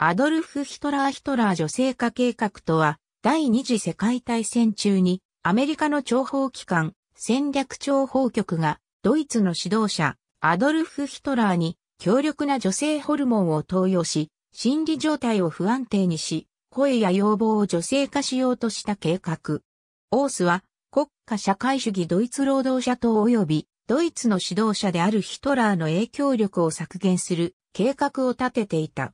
アドルフ・ヒトラー・ヒトラー女性化計画とは、第二次世界大戦中に、アメリカの諜報機関、戦略諜報局が、ドイツの指導者、アドルフ・ヒトラーに、強力な女性ホルモンを投与し、心理状態を不安定にし、声や要望を女性化しようとした計画。オースは、国家社会主義ドイツ労働者党及び、ドイツの指導者であるヒトラーの影響力を削減する計画を立てていた。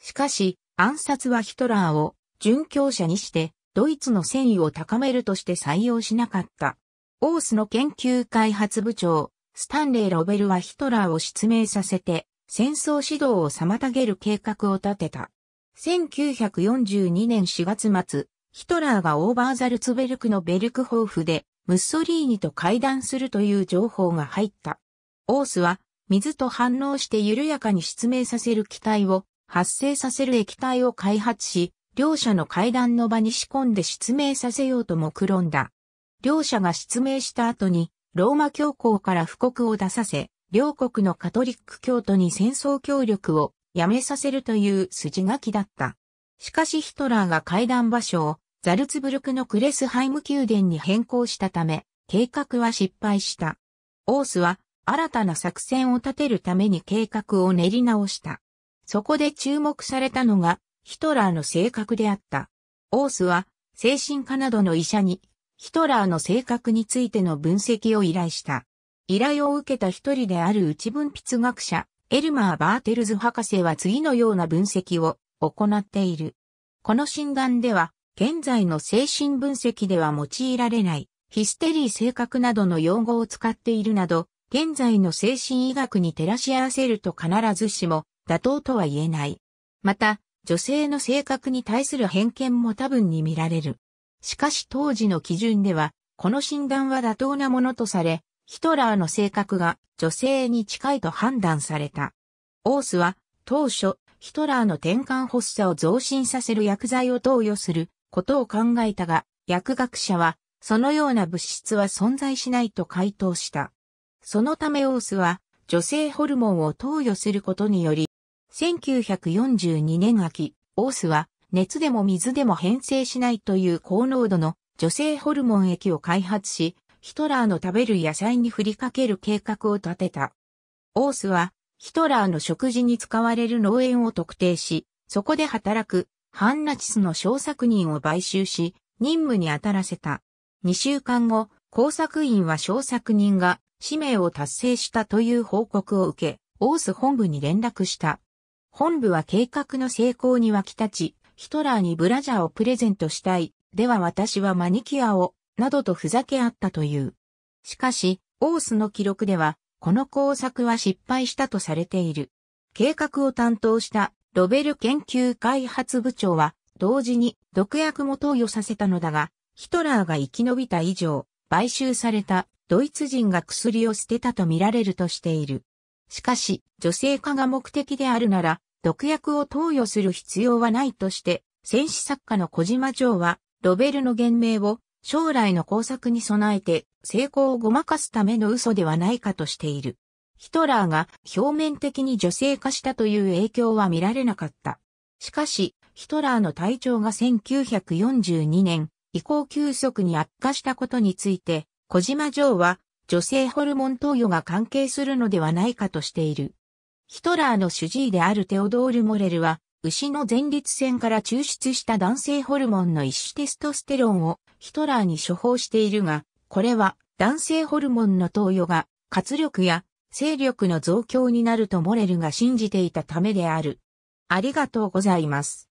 しかし、暗殺はヒトラーを殉教者にして、ドイツの戦意を高めるとして採用しなかった。オースの研究開発部長、スタンレー・ロベルはヒトラーを失明させて、戦争指導を妨げる計画を立てた。1942年4月末、ヒトラーがオーバーザルツベルクのベルクホーフで、ムッソリーニと会談するという情報が入った。オースは、水と反応して緩やかに失明させる機体を発生させる液体を開発し、両者の会談の場に仕込んで失明させようとく論んだ。両者が失明した後に、ローマ教皇から布告を出させ、両国のカトリック教徒に戦争協力をやめさせるという筋書きだった。しかしヒトラーが会談場所をザルツブルクのクレスハイム宮殿に変更したため、計画は失敗した。オースは新たな作戦を立てるために計画を練り直した。そこで注目されたのが、ヒトラーの性格であった。オースは、精神科などの医者に、ヒトラーの性格についての分析を依頼した。依頼を受けた一人である内分泌学者、エルマー・バーテルズ博士は次のような分析を行っている。この診断では、現在の精神分析では用いられない、ヒステリー性格などの用語を使っているなど、現在の精神医学に照らし合わせると必ずしも妥当とは言えない。また、女性の性格に対する偏見も多分に見られる。しかし当時の基準では、この診断は妥当なものとされ、ヒトラーの性格が女性に近いと判断された。オースは当初、ヒトラーの転換発作を増進させる薬剤を投与することを考えたが、薬学者は、そのような物質は存在しないと回答した。そのためオースは、女性ホルモンを投与することにより、1942年秋、オースは熱でも水でも変性しないという高濃度の女性ホルモン液を開発し、ヒトラーの食べる野菜に振りかける計画を立てた。オースはヒトラーの食事に使われる農園を特定し、そこで働くハンナチスの小作人を買収し、任務に当たらせた。2週間後、工作員は小作人が使命を達成したという報告を受け、オース本部に連絡した。本部は計画の成功に沸き立ち、ヒトラーにブラジャーをプレゼントしたい。では私はマニキュアを、などとふざけ合ったという。しかし、オースの記録では、この工作は失敗したとされている。計画を担当したロベル研究開発部長は、同時に毒薬も投与させたのだが、ヒトラーが生き延びた以上、買収されたドイツ人が薬を捨てたと見られるとしている。しかし、女性化が目的であるなら、毒薬を投与する必要はないとして、戦士作家の小島城は、ロベルの言明を将来の工作に備えて成功をごまかすための嘘ではないかとしている。ヒトラーが表面的に女性化したという影響は見られなかった。しかし、ヒトラーの体調が1942年以降急速に悪化したことについて、小島城は女性ホルモン投与が関係するのではないかとしている。ヒトラーの主治医であるテオドール・モレルは、牛の前立腺から抽出した男性ホルモンの一種テストステロンをヒトラーに処方しているが、これは男性ホルモンの投与が活力や勢力の増強になるとモレルが信じていたためである。ありがとうございます。